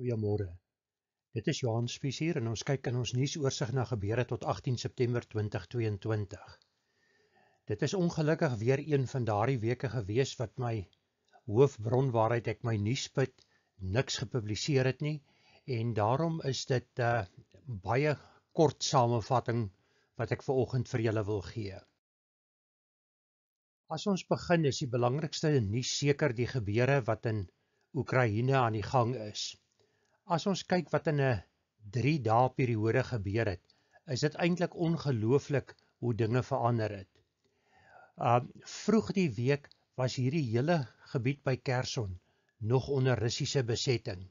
Goeiemôre. Dit is Johan Spies hier en ons kyk in ons nuusoorseig na gebeure tot 18 September 2022. Dit is ongelukkig weer een van daardie weke gewees wat my hoofbron waaruit ek my nuusput niks gepubliseer het nie en daarom is dit 'n uh, eh, baie kort samevatting wat ek ver oggend vir julle wil gee. As ons begin, is die belangrikste nuus seker die gebeure wat in Oekraïne aan die gang is. As ons kyk wat in 'n 3 dae periode gebeur het, is dit eintlik ongelooflik hoe dinge verander het. Uh vroeg die week was hierdie hele gebied by Kerson nog onder Russiese besetting.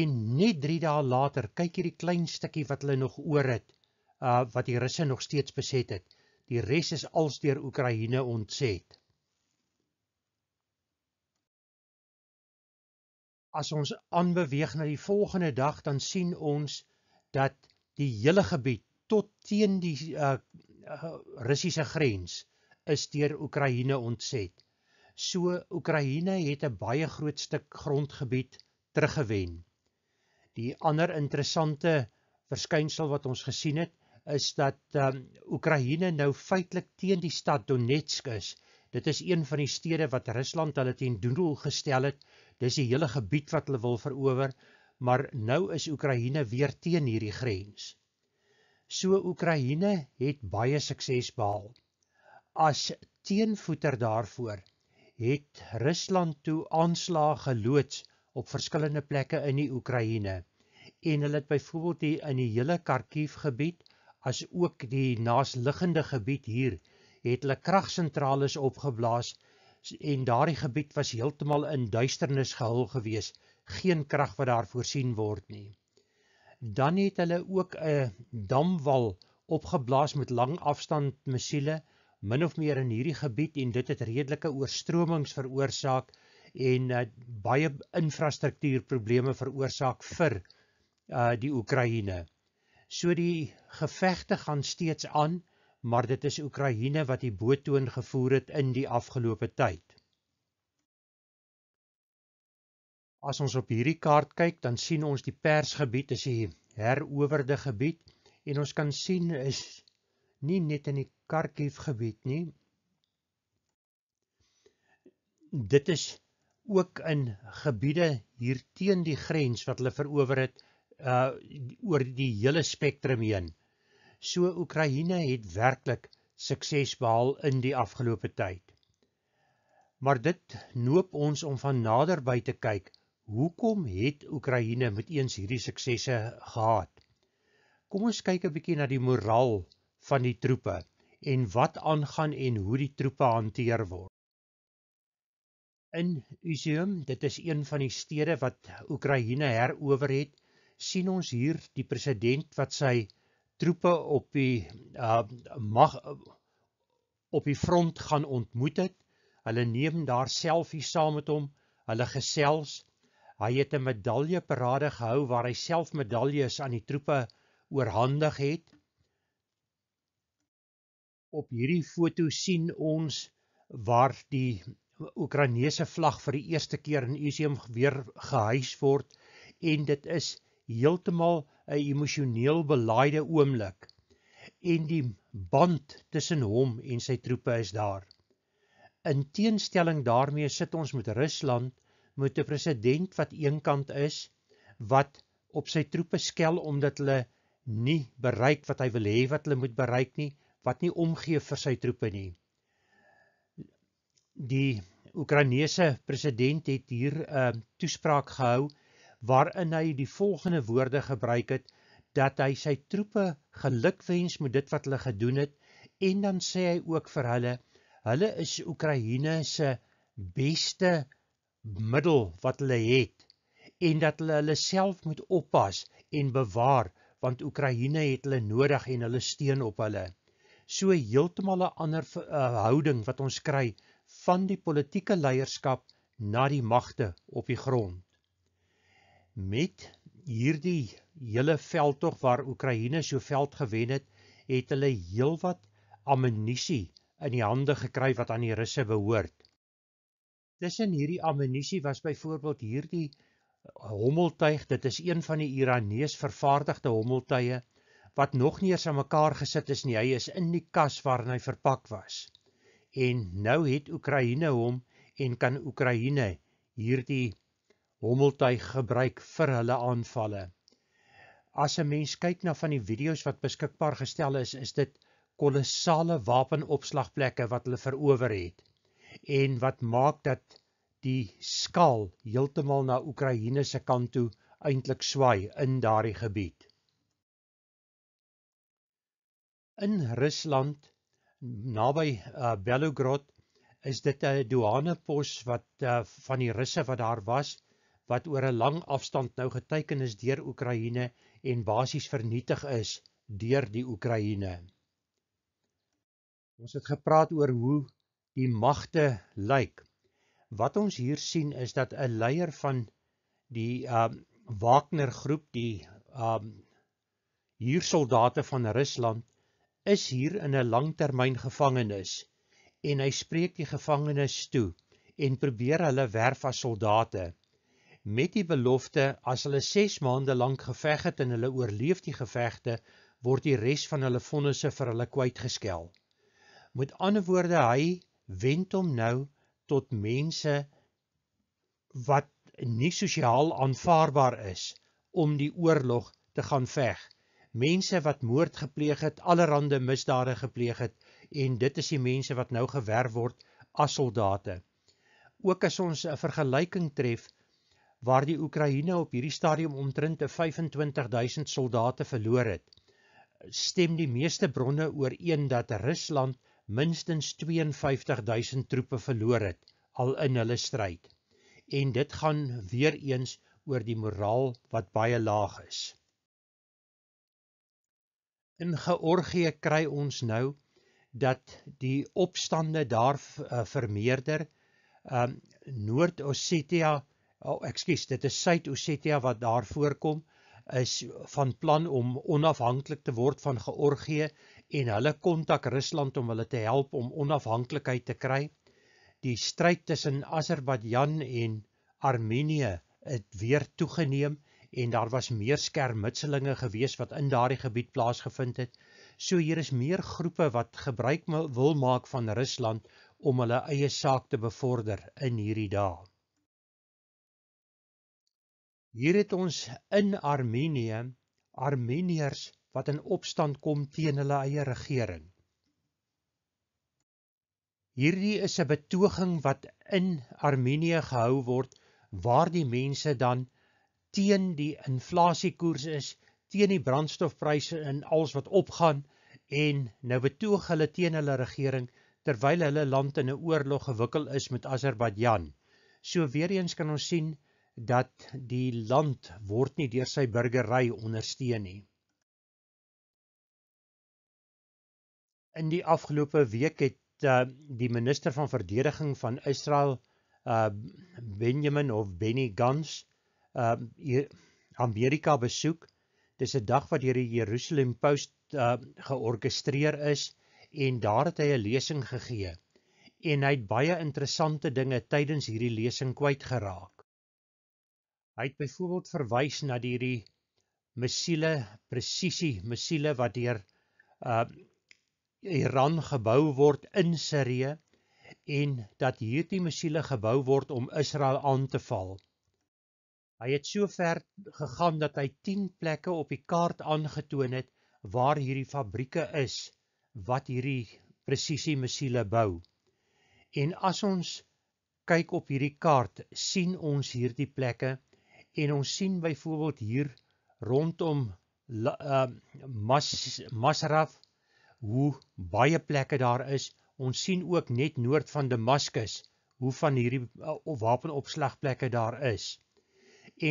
En net 3 dae later kyk hierdie klein stukkie wat hulle nog oor het, uh wat die Russe nog steeds beset het. Die res is alsteer Oekraïne ontset. as ons aanbeweeg na die volgende dag dan sien ons dat die hele gebied tot teen die uh, Russiese grens is deur Oekraïne ontset. So Oekraïne het 'n baie groot stuk grondgebied teruggewen. Die ander interessante verskynsel wat ons gesien het is dat um, Oekraïne nou feitelik teen die stad Donetsk is. Dit is een van die stede wat Rusland hulle teen doel gestel het. Dis die hele gebied wat hulle wil verower, maar nou is Oekraïne weer teen hierdie grens. So Oekraïne het baie sukses behaal. As teenvoeter daarvoor het Rusland toe aanslae geloods op verskillende plekke in die Oekraïne. En hulle het byvoorbeeld hier in die hele Kharkiv gebied as ook die naasliggende gebied hier het hulle kragsentrale opgeblaas en daardie gebied was heeltemal in duisternis gehul gewees, geen krag wat daar voorsien word nie. Dan het hulle ook 'n damwal opgeblaas met langafstand missiele min of meer in hierdie gebied en dit het redelike oorstromings veroorsaak en uh, baie infrastruktuurprobleme veroorsaak vir uh die Oekraïne. So die gevegte gaan steeds aan maar dit is Oekraïne wat die boottoon gevoer het in die afgelope tyd. As ons op hierdie kaart kyk, dan sien ons die persgebied is die heroverde gebied en ons kan sien is nie net in die Kharkiv gebied nie. Dit is ook in gebiede hier teen die grens wat hulle verower het uh oor die hele spektrum heen so Oekraïne het werklik sukses behaal in die afgelope tyd. Maar dit noop ons om van naderby te kyk, hoekom het Oekraïne met eens hierdie suksesse gehad? Kom ons kyk 'n bietjie na die moraal van die troepe en wat aangaan en hoe die troepe hanteer word. In Usium, dit is een van die stede wat Oekraïne herower het, sien ons hier die president wat sy troepe op die uh, mag op die front gaan ontmoet het. Hulle neem daar selfies saam met hom. Hulle gesels. Hy het 'n medalje parade gehou waar hy self medaljes aan die troepe oorhandig het. Op hierdie foto sien ons waar die Oekraïense vlag vir die eerste keer in museum weer gehuis word en dit is heeltemal 'n emosioneel belaaide oomblik en die band tussen hom en sy troepe is daar. In teenstelling daarmee sit ons met Rusland met 'n president wat eenkant is wat op sy troepe skel omdat hulle nie bereik wat hy wil hê wat hulle moet bereik nie, wat nie omgee vir sy troepe nie. Die Oekraïense president het hier 'n ehm, uh, toespraak gehou waarin hy die volgende woorde gebruik het dat hy sy troepe gelukwens met dit wat hulle gedoen het en dan sê hy ook vir hulle hulle is Oekraïne se beste middel wat hulle het en dat hulle hulle self moet oppas en bewaar want Oekraïne het hulle nodig en hulle steun op hulle so heeltemal 'n ander eh, houding wat ons kry van die politieke leierskap na die magte op die grond met hierdie hele veldtog waar Oekraïne so veld gewen het, het hulle heelwat ammunisie in die hande gekry wat aan die Russe behoort. Tussen hierdie ammunisie was byvoorbeeld hierdie hommeltuig, dit is een van die Iranees vervaardigde hommeltuie wat nog nie eens aan mekaar gesit is nie. Hy is in die kas waarin hy verpak was. En nou het Oekraïne hom en kan Oekraïne hierdie hommeltuig gebruik vir hulle aanvalle. As 'n mens kyk na van die video's wat beskikbaar gestel is, is dit kolossale wapenopslagplekke wat hulle verower het en wat maak dat die skaal heeltemal na Oekraïne se kant toe eintlik swaai in daardie gebied. In Rusland naby uh, Belgorod is dit 'n douanepos wat uh, van die Russe wat daar was wat oor 'n lang afstand nou geteken is deur Oekraïne en basies vernietig is deur die Oekraïne. Ons het gepraat oor hoe die magte lyk. Wat ons hier sien is dat 'n leier van die ehm um, Wagner groep, die ehm um, hier soldate van Rusland is hier in 'n langtermyn gevangenis en hy spreek die gevangenes toe en probeer hulle werf as soldate met die belofte as hulle 6 maande lank geveg het en hulle oorleef die gevegte, word die res van hulle vonnisse vir hulle kwytgeskel. Met ander woorde, hy wend hom nou tot mense wat nie sosiaal aanvaarbaar is om die oorlog te gaan veg. Mense wat moord gepleeg het, allerlei misdade gepleeg het en dit is die mense wat nou gewerf word as soldate. Ook as ons 'n vergelyking tref waar die Oekraïne op hierdie stadium omtrent 25000 soldate verloor het stem die meeste bronne ooreen dat Rusland minstens 52000 troepe verloor het al in hulle stryd en dit gaan weer eens oor die moraal wat baie laag is in Georgië kry ons nou dat die opstande daar uh, vermeerder um, Noord-Ossetia oh, ekskuus, dit is Suid-Ossetia wat daar voorkom is van plan om onafhanklik te word van Georgië en hulle kontak Rusland om hulle te help om onafhanklikheid te kry. Die stryd tussen Azerbeidjan en Armenië het weer toegeneem en daar was meer skermutselinge gewees wat in daardie gebied plaasgevind het. So hier is meer groepe wat gebruik wil maak van Rusland om hulle eie saak te bevorder in hierdie dae. Hier het ons in Armenië Armeniërs wat in opstand kom teen hulle eie regering. Hierdie is 'n betoging wat in Armenië gehou word waar die mense dan teen die inflasiekoers is, teen die brandstofpryse en alles wat opgaan en nou betoog hulle teen hulle regering terwyl hulle land in 'n oorlog gewikkeld is met Azerbeidjan. So weer eens kan ons sien dat die land word nie deur sy burgery ondersteun nie. In die afgelope week het uh, die minister van verdediging van Israel uh, Benjamin of Benny Gantz uh, Amerika besoek. Dis 'n dag wat deur die Jerusalem Post uh, georkestreer is en daar het hy 'n lesing gegee. En hy het baie interessante dinge tydens hierdie lesing kwyt geraak. Hy het byvoorbeeld verwys na hierdie missiele, presisie missiele wat deur uh Iran gebou word in Sirië en dat hierdie missiele gebou word om Israel aan te val. Hy het so ver gegaan dat hy 10 plekke op die kaart aangetoon het waar hierdie fabrieke is wat hierdie presisie missiele bou. En as ons kyk op hierdie kaart, sien ons hierdie plekke En ons sien byvoorbeeld hier rondom uh, Mas Masraf hoe baie plekke daar is. Ons sien ook net noord van Damascus hoe van hierdie uh, wapenopslagplekke daar is.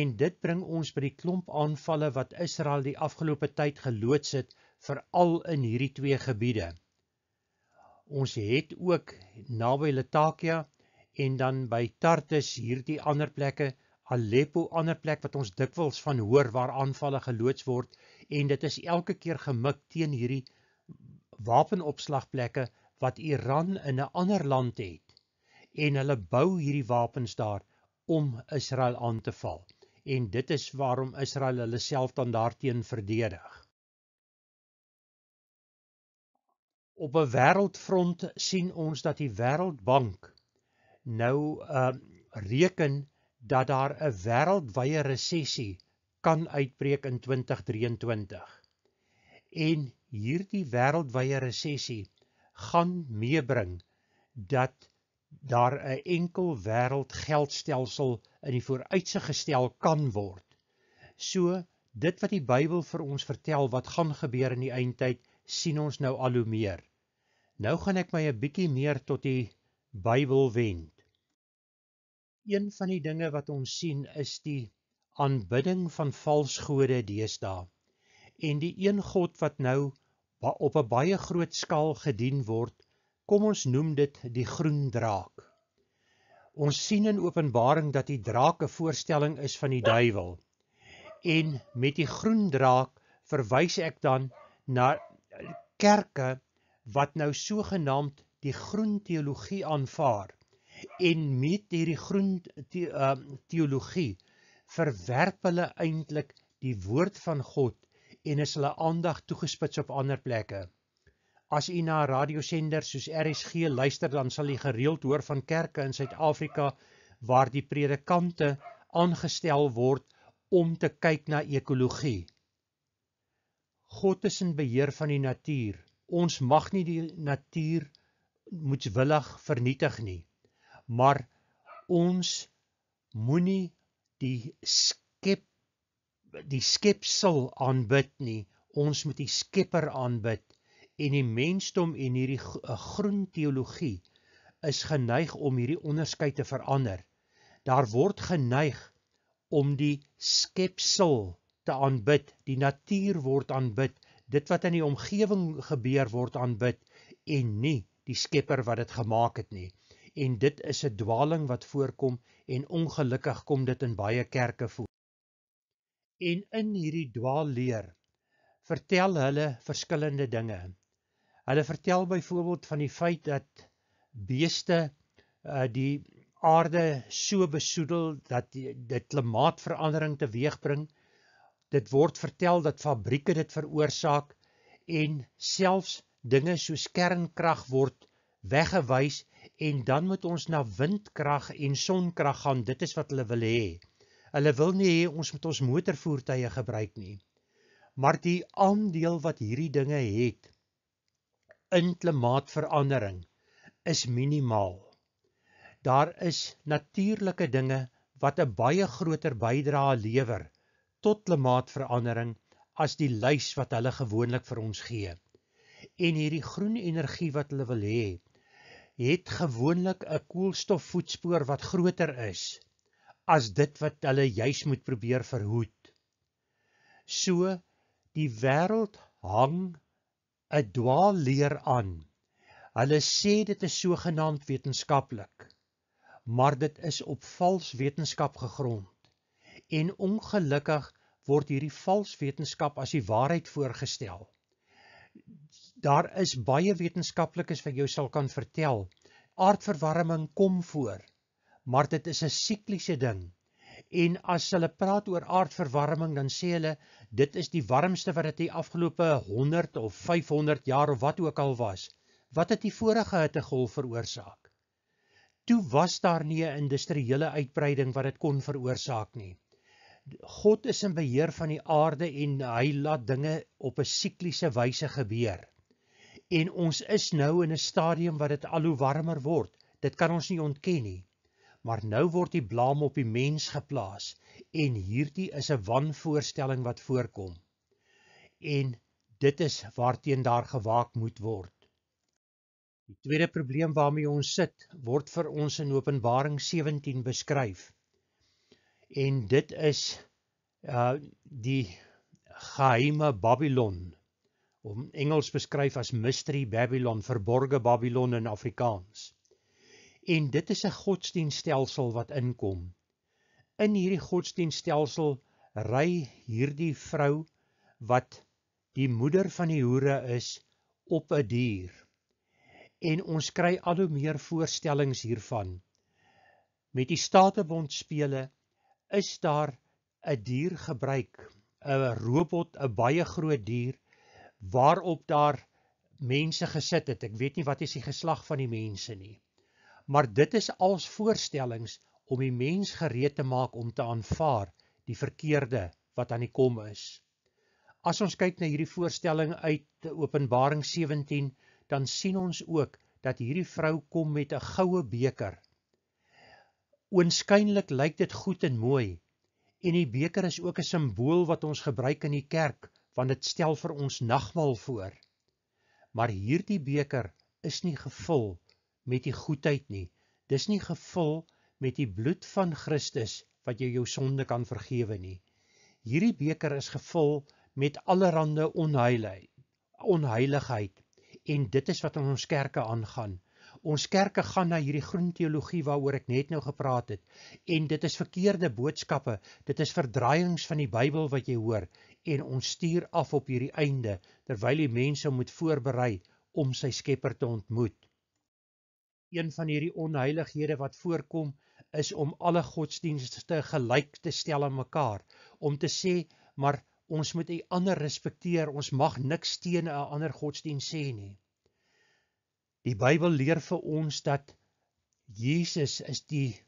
En dit bring ons by die klomp aanvalle wat Israel die afgelope tyd geloods het veral in hierdie twee gebiede. Ons het ook naby Latakia en dan by Tartus hierdie ander plekke Aleppo ander plek wat ons dikwels van hoor waar aanvalle geloods word en dit is elke keer gemik teen hierdie wapenopslagplekke wat Iran in 'n ander land het en hulle bou hierdie wapens daar om Israel aan te val en dit is waarom Israel hulle self dan daarteen verdedig. Op 'n wêreldfront sien ons dat die Wêreldbank nou uh reken dat daar 'n wêreldwye resessie kan uitbreek in 2023. En hierdie wêreldwye resessie gaan meebring dat daar 'n enkel wêreldgeldstelsel in die vooruitsig gestel kan word. So dit wat die Bybel vir ons vertel wat gaan gebeur in die eindtyd, sien ons nou al hoe meer. Nou gaan ek my 'n bietjie meer tot die Bybel wend. Een van die dinge wat ons sien is die aanbidding van valsgode deesdae. En die een god wat nou op 'n baie groot skaal gedien word, kom ons noem dit die groen draak. Ons sien in Openbaring dat die draak 'n voorstelling is van die duiwel. En met die groen draak verwys ek dan na kerke wat nou sogenaamd die groen teologie aanvaar en met hierdie groen the, uh, ehm, teologie verwerp hulle eintlik die woord van God en is hulle aandag toegespits op ander plekke. As u na radiosender soos RSG luister, dan sal u gereeld hoor van kerke in Suid-Afrika waar die predikante aangestel word om te kyk na ekologie. God is in beheer van die natuur. Ons mag nie die natuur moetswillig vernietig nie maar ons moenie die skep die skepsel aanbid nie ons moet die skepper aanbid en die mensdom en hierdie eh, groen teologie is geneig om hierdie onderskeid te verander daar word geneig om die skepsel te aanbid die natuur word aanbid dit wat in die omgewing gebeur word aanbid en nie die skepper wat dit gemaak het nie en dit is 'n dwaling wat voorkom en ongelukkig kom dit in baie kerke voor. En in hierdie dwaalleer vertel hulle verskillende dinge. Hulle vertel byvoorbeeld van die feit dat beeste uh, die aarde so besoedel dat dit klimaatsverandering teweegbring. Dit word vertel dat fabrieke dit veroorsaak en selfs dinge soos kernkrag word weggewys en dan moet ons na windkrag en sonkrag gaan. Dit is wat hulle wil hê. Hulle wil nie hê ons moet ons motorvoertuie gebruik nie. Maar die aandeel wat hierdie dinge het in klimaatsverandering is minimaal. Daar is natuurlike dinge wat 'n baie groter bydrae lewer tot klimaatsverandering as die lys wat hulle gewoonlik vir ons gee. En hierdie groen energie wat hulle wil hê, het gewoonlik 'n koolstofvoetspoor wat groter is as dit wat hulle juis moet probeer verhoed. So die wêreld hang 'n dwaalleer aan. Hulle sê dit is sogenaamd wetenskaplik, maar dit is op vals wetenskap gegrond. En ongelukkig word hierdie vals wetenskap as die waarheid voorgestel daar is baie wetenskaplikes wat jou sal kan vertel aardverwarming kom voor maar dit is 'n sikliese ding en as hulle praat oor aardverwarming dan sê hulle dit is die warmste wat dit die afgelope 100 of 500 jaar of wat ook al was wat het die vorige hittegolf veroorsaak toe was daar nie 'n industriële uitbreiding wat dit kon veroorsaak nie God is in beheer van die aarde en hy laat dinge op 'n sikliese wyse gebeur en ons is nou in 'n stadium wat dit al hoe warmer word. Dit kan ons nie ontken nie. Maar nou word die blame op die mens geplaas en hierdie is 'n wanvoorstelling wat voorkom. En dit is waarteen daar gewaak moet word. Die tweede probleem waarmee ons sit, word vir ons in Openbaring 17 beskryf. En dit is uh die geheime Babylon om Engels beskryf as Mystery Babylon, verborge Babylon in Afrikaans. En dit is 'n godsdienststelsel wat inkom. In hierdie godsdienststelsel ry hierdie vrou wat die moeder van die hoere is op 'n dier. En ons kry al hoe meer voorstellings hiervan. Met die staatebond spele is daar 'n dier gebruik, 'n robot, 'n baie groot dier waarop daar mense gesit het. Ek weet nie wat is die geslag van die mense nie. Maar dit is als voorstellings om die mens gereed te maak om te aanvaar die verkeerde wat aan die kom is. As ons kyk na hierdie voorstelling uit Openbaring 17, dan sien ons ook dat hierdie vrou kom met 'n goue beker. Oënskynlik lyk dit goed en mooi. En die beker is ook 'n simbool wat ons gebruik in die kerk want dit stel vir ons nagmaal voor. Maar hierdie beker is nie gevul met die goedheid nie. Dis nie gevul met die bloed van Christus wat jou jou sonde kan vergewe nie. Hierdie beker is gevul met allerlei onheilig, onheiligheid en dit is wat in ons kerke aangaan. Ons kerke gaan na hierdie groen teologie waaroor ek net nou gepraat het en dit is verkeerde boodskappe. Dit is verdraaiings van die Bybel wat jy hoor en ons stuur af op hierdie einde terwyl die mense moet voorberei om sy Skepper te ontmoet. Een van hierdie onheilighede wat voorkom is om alle godsdienste gelyk te stel aan mekaar, om te sê maar ons moet die ander respekteer, ons mag niks teen 'n ander godsdienst sê nie. Die Bybel leer vir ons dat Jesus is die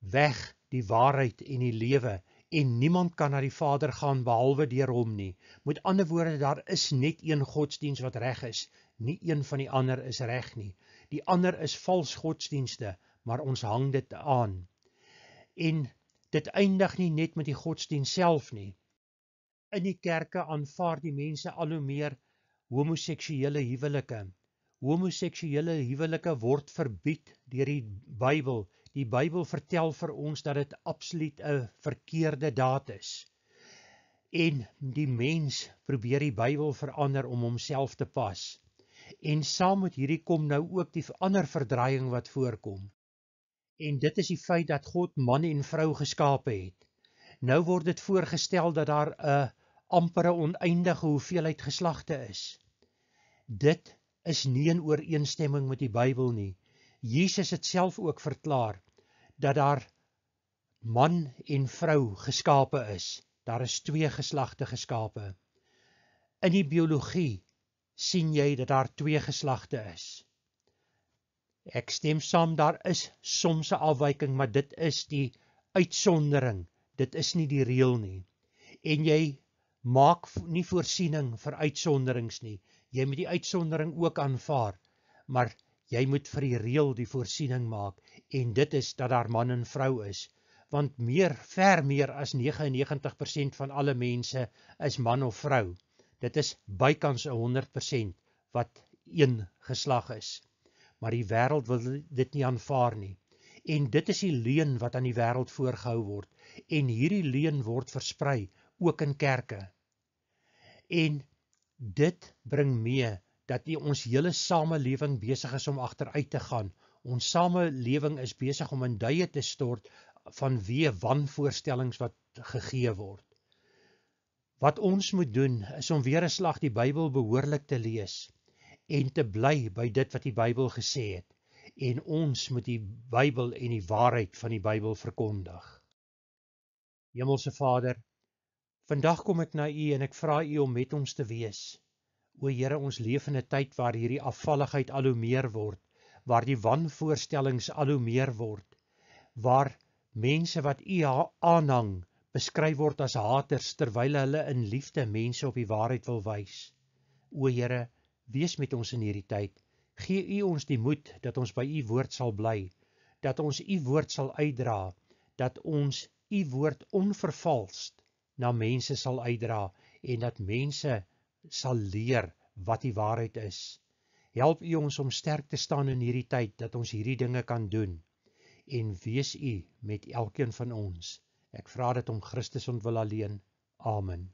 weg, die waarheid en die lewe is en niemand kan na die Vader gaan behalwe deur hom nie. Met ander woorde, daar is net een godsdiens wat reg is, nie een van die ander is reg nie. Die ander is vals godsdienste, maar ons hang dit aan. En dit eindig nie net met die godsdiens self nie. In die kerke aanvaar die mense al hoe meer homoseksuele huwelike. Homoseksuele huwelike word verbied deur die Bybel Die Bybel vertel vir ons dat dit absoluut 'n verkeerde daad is. En die mens probeer die Bybel verander om homself te pas. En saam met hierdie kom nou ook die ander verdraaiing wat voorkom. En dit is die feit dat God man en vrou geskape het. Nou word dit voorgestel dat daar 'n ampere oneindige hoeveelheid geslagte is. Dit is nie in ooreenstemming met die Bybel nie. Jesus het self ook verklaar dat daar man en vrou geskape is. Daar is twee geslagte geskape. In die biologie sien jy dat daar twee geslagte is. Ek stem saam daar is soms 'n afwyking, maar dit is die uitsondering. Dit is nie die reël nie. En jy maak nie voorsiening vir uitsonderings nie. Jy moet die uitsondering ook aanvaar. Maar jy moet vir die reël die voorsiening maak en dit is dat daar man en vrou is want meer ver meer as 99% van alle mense is man of vrou dit is bykans 100% wat een geslag is maar die wêreld wil dit nie aanvaar nie en dit is die leuen wat aan die wêreld voorgehou word en hierdie leuen word versprei ook in kerke en dit bring mee dat die ons hele samelewing besig is om agteruit te gaan. Ons samelewing is besig om in duie te stort van wee wanvoorstellings wat gegee word. Wat ons moet doen is om weer 'n slag die Bybel behoorlik te lees en te bly by dit wat die Bybel gesê het en ons moet die Bybel en die waarheid van die Bybel verkondig. Hemelse Vader, vandag kom ek na U en ek vra U om met ons te wees. O Here, ons leef in 'n tyd waar hierdie afvalligheid al hoe meer word, waar die wanvoorstellings al hoe meer word, waar mense wat U aanhang beskryf word as haters terwyl hulle in liefde mense op die waarheid wil wys. O Here, wees met ons in hierdie tyd. Gee U ons die moed dat ons by U woord sal bly, dat ons U woord sal uitdra, dat ons U woord onvervalst na mense sal uitdra en dat mense sal leer wat die waarheid is. Help U ons om sterk te staan in hierdie tyd dat ons hierdie dinge kan doen en wees U met elkeen van ons. Ek vra dit om Christus ontwil alleen. Amen.